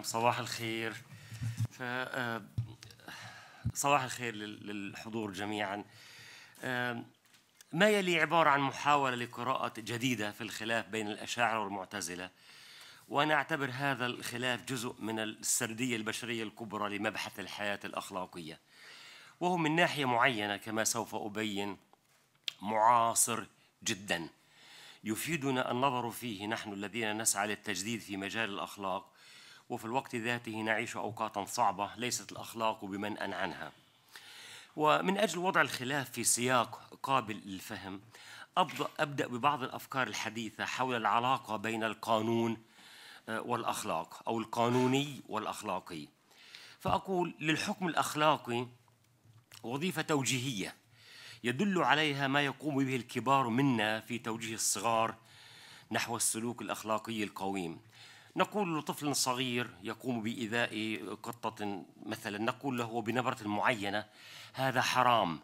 نعم صباح الخير ف آه، صباح الخير للحضور جميعا ما يلي عبارة عن محاولة لقراءة جديدة في الخلاف بين الأشاعرة والمعتزلة وأنا أعتبر هذا الخلاف جزء من السردية البشرية الكبرى لمبحث الحياة الأخلاقية وهو من ناحية معينة كما سوف أبين معاصر جدا يفيدنا النظر فيه نحن الذين نسعى للتجديد في مجال الأخلاق وفي الوقت ذاته نعيش أوقاتا صعبة ليست الأخلاق بمنأى عنها ومن أجل وضع الخلاف في سياق قابل للفهم أبدأ ببعض الأفكار الحديثة حول العلاقة بين القانون آه، والأخلاق أو القانوني والأخلاقي فأقول للحكم الأخلاقي وظيفة توجيهية يدل عليها ما يقوم به الكبار منا في توجيه الصغار نحو السلوك الأخلاقي القويم نقول لطفل صغير يقوم بإيذاء قطة مثلا نقول له بنبرة معينة هذا حرام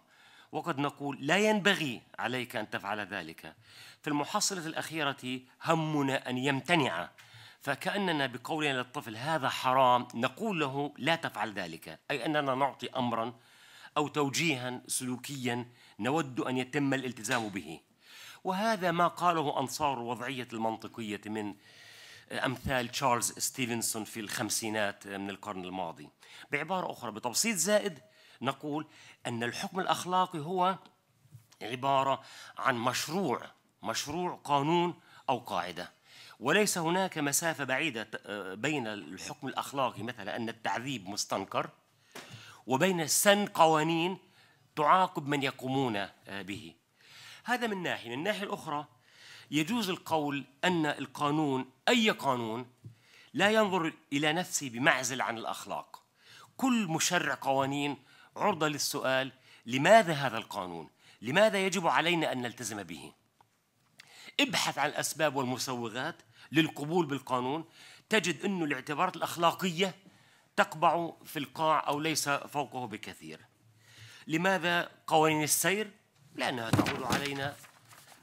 وقد نقول لا ينبغي عليك أن تفعل ذلك في المحصلة الأخيرة همنا أن يمتنع فكأننا بقولنا للطفل هذا حرام نقول له لا تفعل ذلك أي أننا نعطي أمرا أو توجيها سلوكيا نود أن يتم الالتزام به وهذا ما قاله أنصار الوضعية المنطقية من أمثال تشارلز ستيفنسون في الخمسينات من القرن الماضي بعبارة أخرى بتبسيط زائد نقول أن الحكم الأخلاقي هو عبارة عن مشروع مشروع قانون أو قاعدة وليس هناك مسافة بعيدة آه، بين الحكم الأخلاقي مثلا أن التعذيب مستنكر وبين سن قوانين تعاقب من يقومون آه، به هذا من ناحية من الناحية الأخرى يجوز القول أن القانون أي قانون لا ينظر إلى نفسه بمعزل عن الأخلاق كل مشرع قوانين عرضة للسؤال لماذا هذا القانون؟ لماذا يجب علينا أن نلتزم به؟ ابحث عن الأسباب والمسوغات للقبول بالقانون تجد أنه الاعتبارات الأخلاقية تقبع في القاع أو ليس فوقه بكثير لماذا قوانين السير؟ لأنها تعود علينا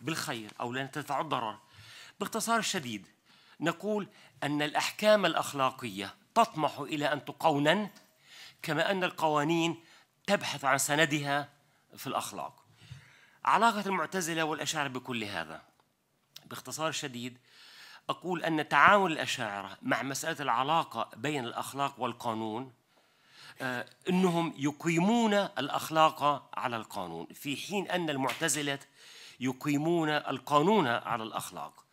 بالخير أو لأن تدفع الضرر باختصار شديد نقول أن الأحكام الأخلاقية تطمح إلى أن تقونن كما أن القوانين تبحث عن سندها في الأخلاق علاقة المعتزلة والأشاعرة بكل هذا باختصار شديد أقول أن تعامل الأشاعرة مع مسألة العلاقة بين الأخلاق والقانون آه، أنهم يقيمون الأخلاق على القانون في حين أن المعتزلة يقيمون القانون على الأخلاق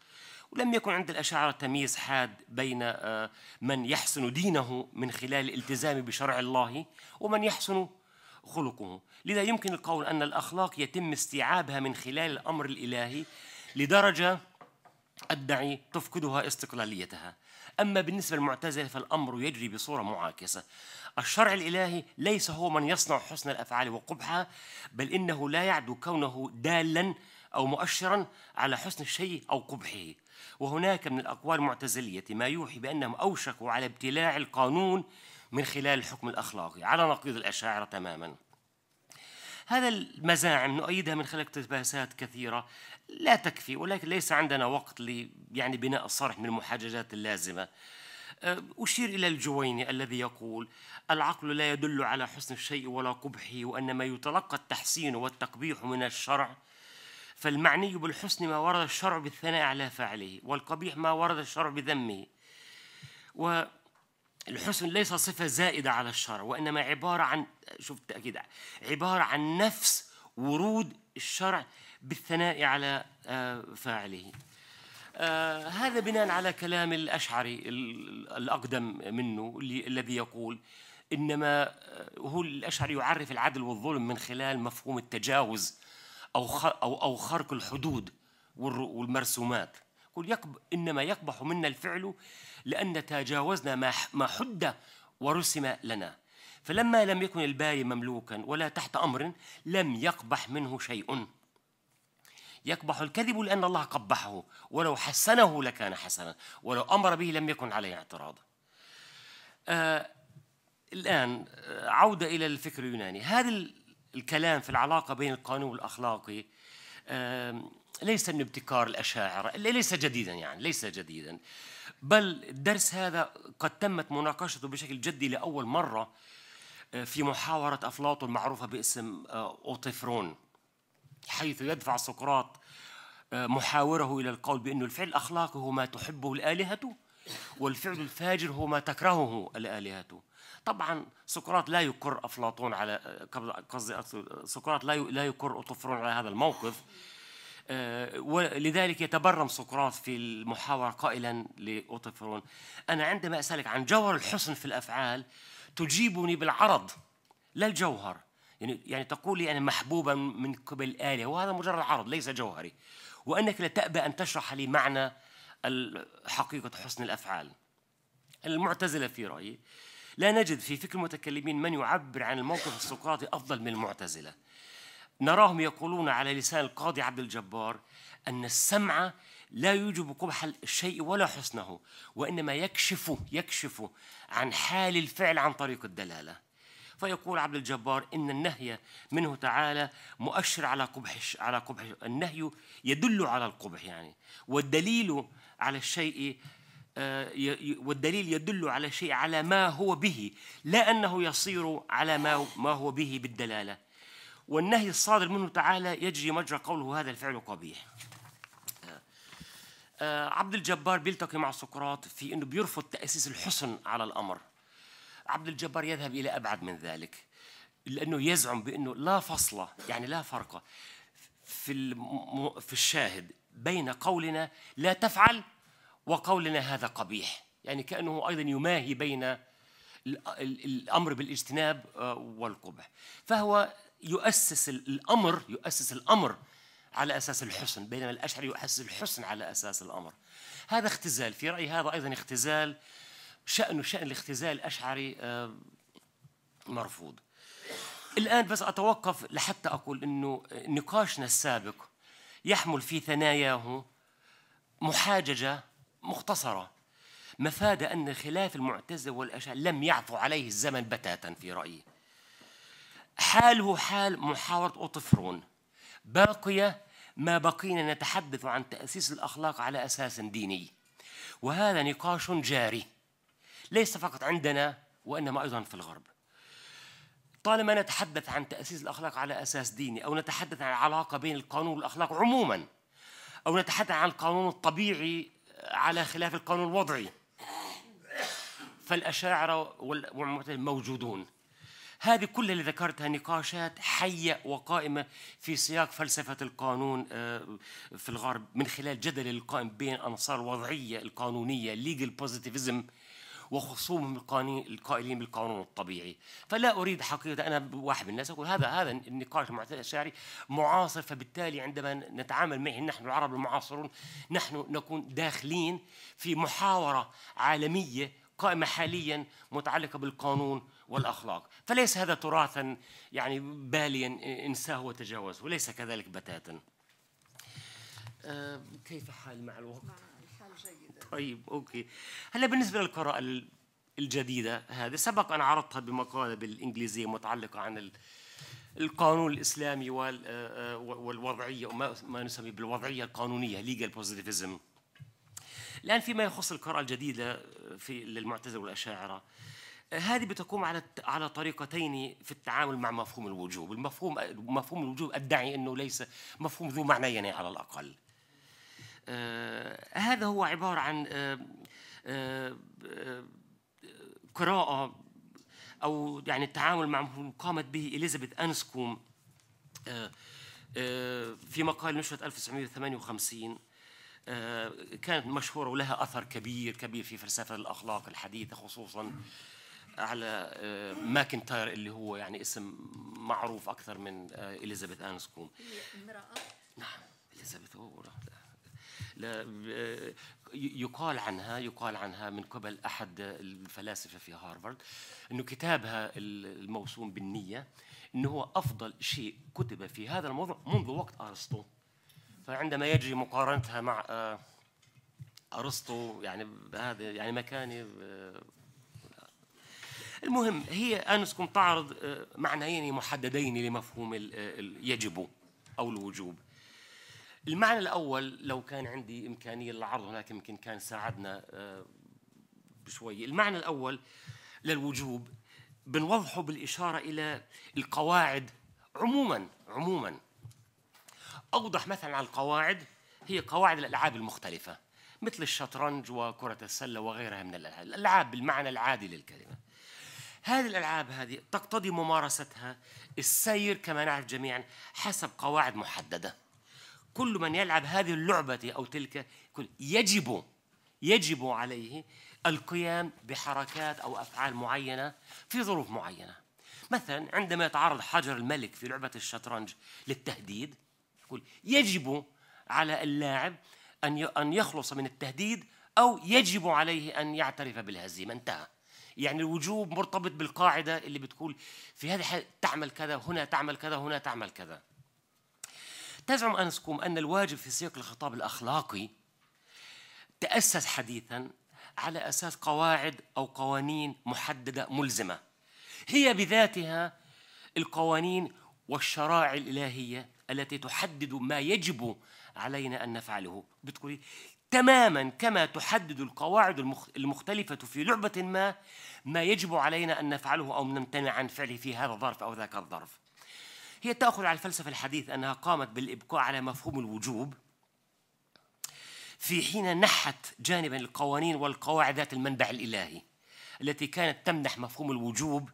ولم يكن عند الأشاعرة تمييز حاد بين آه، من يحسن دينه من خلال الالتزام بشرع الله ومن يحسن خلقه لذا يمكن القول أن الأخلاق يتم استيعابها من خلال الأمر الإلهي لدرجة أدعي تفقدها استقلاليتها أما بالنسبة للمعتزلة فالأمر يجري بصورة معاكسة الشرع الإلهي ليس هو من يصنع حسن الأفعال وقبحها بل إنه لا يعدو كونه دالا أو مؤشرا على حسن الشيء أو قبحه وهناك من الأقوال المعتزلية ما يوحي بأنهم أوشكوا على ابتلاع القانون من خلال الحكم الأخلاقي على نقيض الأشاعرة تماماً هذا المزاعم نؤيدها من خلال اقتباسات كثيرة لا تكفي ولكن ليس عندنا وقت لي يعني بناء الصرح من المحاججات اللازمة أه، أشير إلى الجويني الذي يقول العقل لا يدل على حسن الشيء ولا قبحه وإنما يتلقى التحسين والتقبيح من الشرع فالمعني بالحسن ما ورد الشرع بالثناء على فعله والقبيح ما ورد الشرع بذمه و الحسن ليس صفة زائدة على الشرع وإنما عبارة عن شوف تأكيد عبارة عن نفس ورود الشرع بالثناء على آه، فاعله آه، هذا بناء على كلام الأشعري الأقدم منه الذي يقول إنما آه، هو الأشعري يعرف العدل والظلم من خلال مفهوم التجاوز أو أو خرق الحدود والمرسومات يقول يقب إنما يقبح منا الفعل لأن تجاوزنا ما حد ورسم لنا فلما لم يكن الباري مملوكا ولا تحت أمر لم يقبح منه شيء يقبح الكذب لأن الله قبحه ولو حسنه لكان حسنا ولو أمر به لم يكن عليه اعتراض آه الآن آه، عودة إلى الفكر اليوناني هذا الكلام في العلاقة بين القانون الأخلاقي ليس من ابتكار الأشاعرة ليس جديدا يعني ليس جديدا بل الدرس هذا قد تمت مناقشته بشكل جدي لأول مرة آه، في محاورة أفلاطون المعروفة باسم آه، أوتيفرون حيث يدفع سقراط آه، محاوره إلى القول بأن الفعل الأخلاقي هو ما تحبه الآلهة والفعل الفاجر هو ما تكرهه الآلهة طبعا سقراط لا يقر افلاطون على قصدي سقراط لا لا يقر اوتوفرون على هذا الموقف آه، ولذلك يتبرم سقراط في المحاورة قائلا لأوتوفرون أنا عندما أسألك عن جوهر الحسن في الأفعال تجيبني بالعرض لا الجوهر يعني يعني تقول لي أنا محبوبا من قبل آلهة وهذا مجرد عرض ليس جوهري وأنك لا تأبى أن تشرح لي معنى حقيقة حسن الأفعال المعتزلة في رأيي لا نجد في فكر المتكلمين من يعبر عن الموقف السقراطي أفضل من المعتزلة نراهم يقولون على لسان القاضي عبد الجبار أن السمع لا يوجب قبح الشيء ولا حسنه وإنما يكشف يكشف عن حال الفعل عن طريق الدلالة فيقول عبد الجبار إن النهي منه تعالى مؤشر على قبح على قبح النهي يدل على القبح يعني والدليل على الشيء آه، والدليل يدل على شيء على ما هو به لا أنه يصير على ما ما هو به بالدلالة والنهي الصادر منه تعالى يجري مجرى قوله هذا الفعل قبيح آه، آه، عبد الجبار بيلتقي مع سقراط في أنه بيرفض تأسيس الحسن على الأمر عبد الجبار يذهب إلى أبعد من ذلك لأنه يزعم بأنه لا فصل يعني لا فرق في في الشاهد بين قولنا لا تفعل وقولنا هذا قبيح يعني كأنه أيضا يماهي بين الأمر بالاجتناب آه، والقبح فهو يؤسس الأمر يؤسس الأمر على أساس الحسن بينما الأشعري يؤسس الحسن على أساس الأمر هذا اختزال في رأيي هذا أيضا اختزال شأنه شأن الاختزال الأشعري آه، مرفوض الآن بس أتوقف لحتى أقول أنه نقاشنا السابق يحمل في ثناياه محاججة مختصرة مفاد أن خلاف المعتزلة والأشاعرة لم يعفو عليه الزمن بتاتا في رأيي حاله حال محاورة أوتفرون باقية ما بقينا نتحدث عن تأسيس الأخلاق على أساس ديني وهذا نقاش جاري ليس فقط عندنا وإنما أيضا في الغرب طالما نتحدث عن تأسيس الأخلاق على أساس ديني أو نتحدث عن العلاقة بين القانون والأخلاق عموما أو نتحدث عن القانون الطبيعي على خلاف القانون الوضعي فالأشاعرة والمعتزلة موجودون هذه كل اللي ذكرتها نقاشات حية وقائمة في سياق فلسفة القانون آه، في الغرب من خلال جدل القائم بين أنصار الوضعية القانونية legal positivism وخصومهم القائلين بالقانون الطبيعي فلا أريد حقيقة أنا واحد من الناس أقول هذا هذا النقاش المعتدل الشعري معاصر فبالتالي عندما نتعامل معه نحن العرب المعاصرون نحن نكون داخلين في محاورة عالمية قائمة حاليا متعلقة بالقانون والأخلاق فليس هذا تراثا يعني باليا انساه وتجاوزه وليس كذلك بتاتا كيف حال مع الوقت؟ طيب اوكي هلا بالنسبه للقراءه الجديده هذه سبق ان عرضتها بمقاله بالانجليزيه متعلقه عن القانون الاسلامي آه، آه، والوضعيه وما ما نسميه بالوضعيه القانونيه ليجال بوزيتيفيزم الان فيما يخص القراءه الجديده آه، في للمعتزله والاشاعره هذه بتقوم على على طريقتين في التعامل مع مفهوم الوجوب، المفهوم مفهوم الوجوب ادعي انه ليس مفهوم ذو معنيين على الاقل. آه، هذا هو عبارة عن آه، آه، قراءة أو يعني التعامل مع قامت به إليزابيث أنسكوم في مقال نشرة 1958 كانت مشهورة ولها أثر كبير كبير في فلسفة الأخلاق الحديثة خصوصا على ماكنتاير اللي هو يعني اسم معروف أكثر من إليزابيث أنسكوم امرأة نعم إليزابيث يقال عنها يقال عنها من قبل احد الفلاسفه في هارفارد انه كتابها الموسوم بالنيه انه هو افضل شيء كتب في هذا الموضوع منذ وقت ارسطو فعندما يجري مقارنتها مع آه، ارسطو يعني هذا يعني مكاني آه، المهم هي انسكم تعرض آه، معنيين محددين لمفهوم يجب او الوجوب المعنى الاول لو كان عندي امكانيه للعرض هناك يمكن كان ساعدنا آه، بشوي المعنى الاول للوجوب بنوضحه بالاشاره الى القواعد عموما عموما اوضح مثلا على القواعد هي قواعد الالعاب المختلفه مثل الشطرنج وكره السله وغيرها من الالعاب الالعاب بالمعنى العادي للكلمه هذه الالعاب هذه تقتضي ممارستها السير كما نعرف جميعا حسب قواعد محدده كل من يلعب هذه اللعبة أو تلك يجب يجب عليه القيام بحركات أو أفعال معينة في ظروف معينة مثلا عندما يتعرض حجر الملك في لعبة الشطرنج للتهديد يقول يجب على اللاعب أن أن يخلص من التهديد أو يجب عليه أن يعترف بالهزيمة انتهى يعني الوجوب مرتبط بالقاعدة اللي بتقول في هذه الحالة تعمل كذا هنا تعمل كذا هنا تعمل كذا تزعم أنسكوم أن الواجب في سياق الخطاب الأخلاقي تأسس حديثا على أساس قواعد أو قوانين محددة ملزمة هي بذاتها القوانين والشرائع الإلهية التي تحدد ما يجب علينا أن نفعله بتقولي تماما كما تحدد القواعد المختلفة في لعبة ما ما يجب علينا أن نفعله أو نمتنع عن فعله في هذا الظرف أو ذاك الظرف هي تأخذ على الفلسفة الحديث أنها قامت بالإبقاء على مفهوم الوجوب في حين نحت جانبا القوانين والقواعد ذات المنبع الإلهي التي كانت تمنح مفهوم الوجوب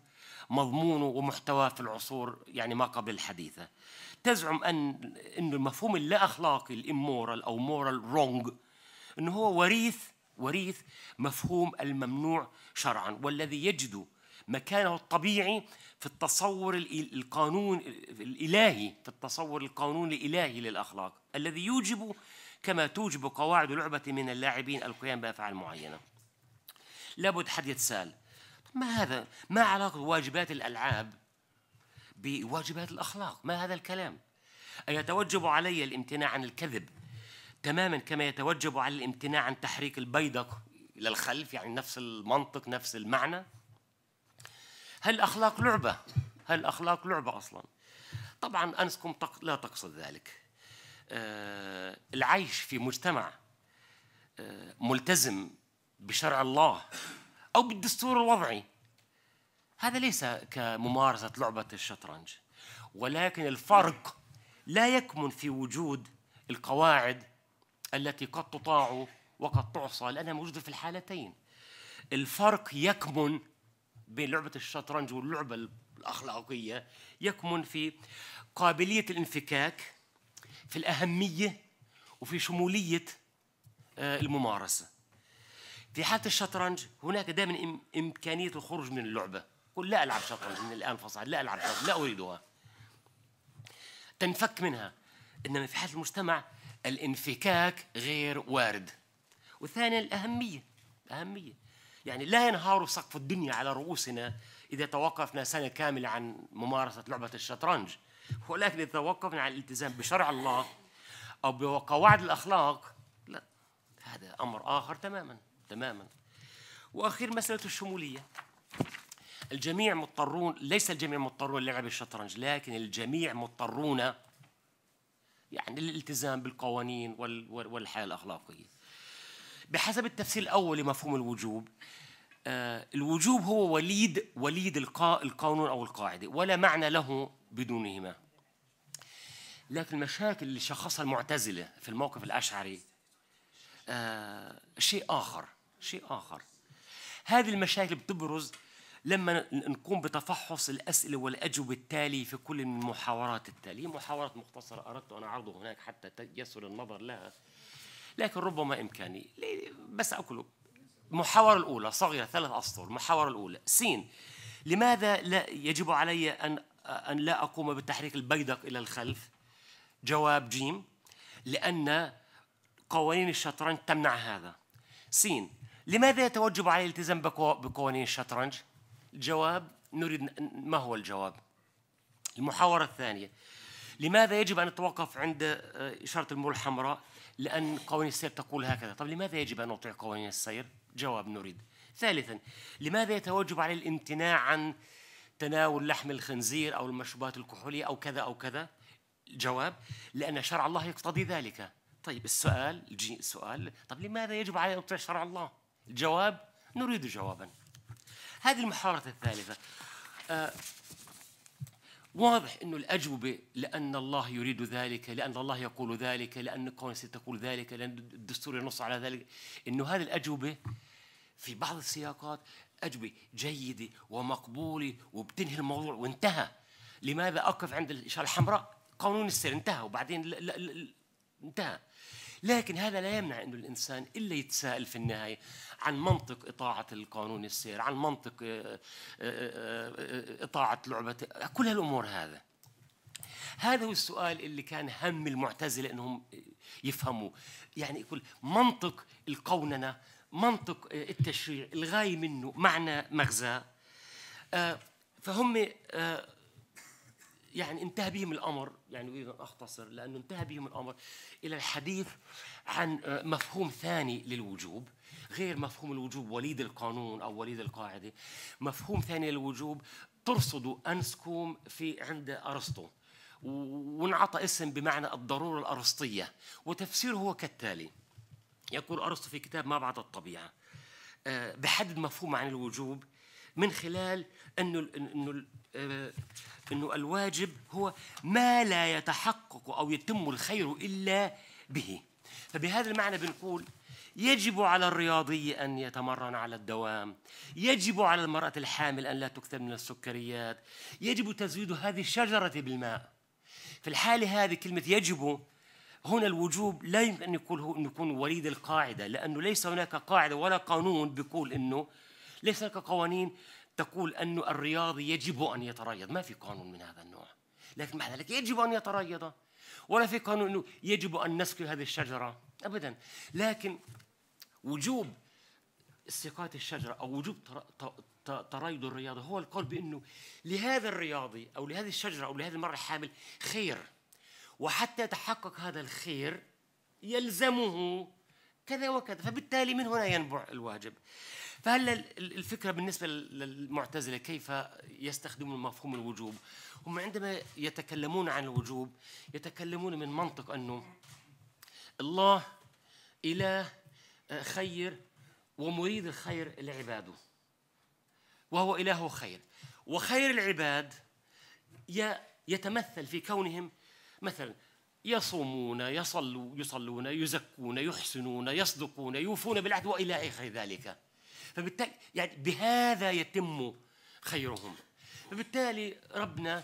مضمونه ومحتواه في العصور يعني ما قبل الحديثة تزعم أن أن المفهوم اللا أخلاقي الإمورال أو مورال رونج أنه هو وريث وريث مفهوم الممنوع شرعا والذي يجد مكانه الطبيعي في التصور القانون الإلهي في التصور القانون الإلهي للأخلاق الذي يوجب كما توجب قواعد لعبة من اللاعبين القيام بأفعال معينة لابد حد يتسال ما هذا ما علاقة واجبات الألعاب بواجبات الأخلاق ما هذا الكلام أيتوجب علي الامتناع عن الكذب تماما كما يتوجب على الامتناع عن تحريك البيدق إلى الخلف يعني نفس المنطق نفس المعنى هل الأخلاق لعبة هل الأخلاق لعبة أصلا طبعا أنسكم لا تقصد ذلك آه، العيش في مجتمع آه، ملتزم بشرع الله أو بالدستور الوضعي هذا ليس كممارسة لعبة الشطرنج ولكن الفرق لا يكمن في وجود القواعد التي قد تطاع وقد تعصى لأنها موجودة في الحالتين الفرق يكمن بين لعبة الشطرنج واللعبة الأخلاقية يكمن في قابلية الانفكاك في الأهمية وفي شمولية آه، الممارسة في حالة الشطرنج هناك دائما إمكانية الخروج من اللعبة قل لا ألعب شطرنج من الآن فصاعدا لا ألعب شطرنج لا أريدها تنفك منها إنما في حالة المجتمع الانفكاك غير وارد وثانيا الأهمية أهمية يعني لا ينهار سقف الدنيا على رؤوسنا إذا توقفنا سنة كاملة عن ممارسة لعبة الشطرنج ولكن إذا توقفنا عن الالتزام بشرع الله أو بقواعد الأخلاق لا هذا أمر آخر تماما تماما وأخير مسألة الشمولية الجميع مضطرون ليس الجميع مضطرون للعب الشطرنج لكن الجميع مضطرون يعني للالتزام بالقوانين والحياة الأخلاقية بحسب التفسير الأول لمفهوم الوجوب آه، الوجوب هو وليد وليد القانون أو القاعدة ولا معنى له بدونهما لكن المشاكل اللي شخصها المعتزلة في الموقف الأشعري آه، شيء آخر شيء آخر هذه المشاكل بتبرز لما نقوم بتفحص الأسئلة والأجوبة التالية في كل من المحاورات التالية محاورات مختصرة أردت أن أعرضه هناك حتى يسهل النظر لها لكن ربما إمكاني بس أكله المحاورة الأولى صغيرة ثلاث أسطر المحاورة الأولى سين لماذا لا يجب علي أن أن لا أقوم بالتحريك البيدق إلى الخلف جواب جيم لأن قوانين الشطرنج تمنع هذا سين لماذا يتوجب علي الالتزام بقوانين الشطرنج الجواب نريد ما هو الجواب المحاورة الثانية لماذا يجب أن أتوقف عند آه، إشارة المرور الحمراء لأن قوانين السير تقول هكذا طب لماذا يجب أن نطيع قوانين السير؟ جواب نريد ثالثا لماذا يتوجب علي الامتناع عن تناول لحم الخنزير أو المشروبات الكحولية أو كذا أو كذا جواب لأن شرع الله يقتضي ذلك طيب السؤال الجي السؤال طب لماذا يجب علي أن أطيع شرع الله الجواب نريد جوابا هذه المحاورة الثالثة آه واضح أن الأجوبة لأن الله يريد ذلك لأن الله يقول ذلك لأن الكونسي تقول ذلك لأن الدستور ينص على ذلك أنه هذه الأجوبة في بعض السياقات أجوبة جيدة ومقبولة وبتنهي الموضوع وانتهى لماذا أقف عند الإشارة الحمراء قانون السر انتهى وبعدين لا لا لا انتهى لكن هذا لا يمنع أن الإنسان إلا يتساءل في النهاية عن منطق إطاعة القانون السير عن منطق آه، آه، آه، إطاعة لعبة كل هالأمور هذا هذا هو السؤال اللي كان هم المعتزلة أنهم يفهموا يعني يقول منطق القوننة منطق التشريع الغاية منه معنى مغزى فهم يعني انتهى بهم الامر يعني اريد ان اختصر لانه انتهى بهم الامر الى الحديث عن آه، مفهوم ثاني للوجوب غير مفهوم الوجوب وليد القانون او وليد القاعده مفهوم ثاني للوجوب ترصد انسكوم في عند ارسطو وانعطى اسم بمعنى الضروره الارسطيه وتفسيره هو كالتالي يقول ارسطو في كتاب ما بعد الطبيعه آه، بحدد مفهوم عن الوجوب من خلال انه انه آه، انه الواجب هو ما لا يتحقق او يتم الخير الا به فبهذا المعنى بنقول يجب على الرياضي أن يتمرن على الدوام يجب على المرأة الحامل أن لا تكثر من السكريات يجب تزويد هذه الشجرة بالماء في الحالة هذه كلمة يجب هنا الوجوب لا يمكن أن يكون, هو أن يكون وليد القاعدة لأنه ليس هناك قاعدة ولا قانون بيقول أنه ليس هناك قوانين تقول أن الرياضي يجب أن يتريض ما في قانون من هذا النوع لكن مع ذلك يجب أن يتريض ولا في قانون أنه يجب أن نسقي هذه الشجرة أبدا لكن وجوب سقاية الشجرة أو وجوب تريض الرياضي هو القول بأنه لهذا الرياضي أو لهذه الشجرة أو لهذه المرأة الحامل خير وحتى يتحقق هذا الخير يلزمه كذا وكذا فبالتالي من هنا ينبع الواجب فهل الفكره بالنسبه للمعتزله كيف يستخدمون مفهوم الوجوب؟ هم عندما يتكلمون عن الوجوب يتكلمون من منطق انه الله اله آه، خير ومريد الخير لعباده وهو اله خير وخير العباد يتمثل في كونهم مثلا يصومون يصلوا يصلون يزكون يحسنون يصدقون يوفون بالعهد والى اخر ذلك فبالتالي يعني بهذا يتم خيرهم فبالتالي ربنا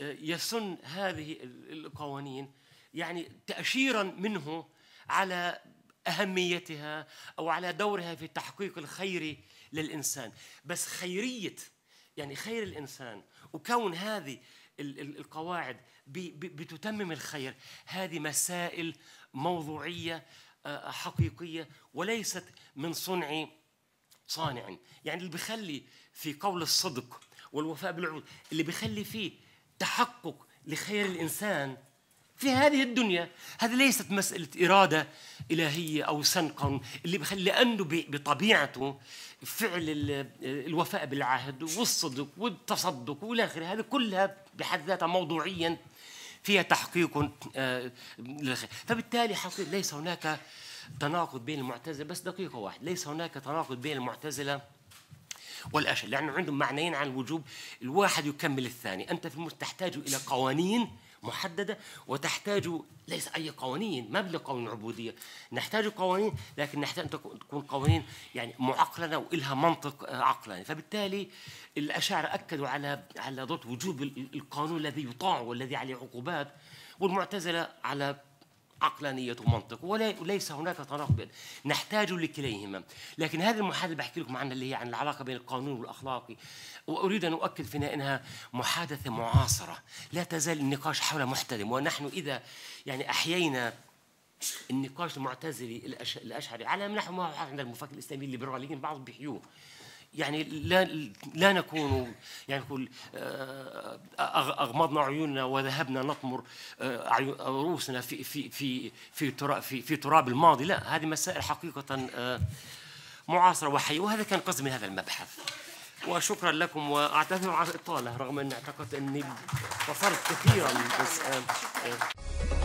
آه، يسن هذه القوانين يعني تأشيرا منه على أهميتها أو على دورها في تحقيق الخير للإنسان بس خيرية يعني خير الإنسان وكون هذه القواعد بتتمم الخير هذه مسائل موضوعية آه، حقيقية وليست من صنع صانع يعني اللي بيخلي في قول الصدق والوفاء بالعهود اللي بيخلي فيه تحقق لخير الانسان في هذه الدنيا هذه ليست مسألة إرادة إلهية أو سنقا اللي بخلي لأنه بطبيعته فعل الوفاء بالعهد والصدق والتصدق والى اخره هذه كلها بحد ذاتها موضوعيا فيها تحقيق آه، فبالتالي حقيقة ليس هناك تناقض بين المعتزلة بس دقيقة واحدة ليس هناك تناقض بين المعتزلة والأشعري لأنه يعني عندهم معنيين عن الوجوب الواحد يكمل الثاني أنت في تحتاج إلى قوانين محددة وتحتاج ليس أي قوانين ما بلا قوانين عبودية نحتاج قوانين لكن نحتاج أن تكون قوانين يعني معقلنة وإلها منطق عقلاني فبالتالي الأشاعرة أكدوا على على ضد وجوب القانون الذي يطاع والذي عليه عقوبات والمعتزلة على عقلانية ومنطق وليس هناك تناقض بين نحتاج لكليهما لكن هذا المحادثة اللي بحكي لكم عنها اللي هي عن العلاقة بين القانون والأخلاقي وأريد أن أؤكد فينا أنها محادثة معاصرة لا تزال النقاش حول محتدم ونحن إذا يعني أحيينا النقاش المعتزلي الاشعري على نحو ما هو عند المفكر الاسلامي الليبراليين بعض بيحيوه يعني لا لا نكون يعني نقول آه، اغمضنا عيوننا وذهبنا نطمر آه، رؤوسنا في في في في تراب في, في تراب الماضي لا هذه مسائل حقيقه آه، معاصره وحيه وهذا كان قصد من هذا المبحث وشكرا لكم واعتذر على الاطاله رغم اني اعتقدت اني وفرت كثيرا بس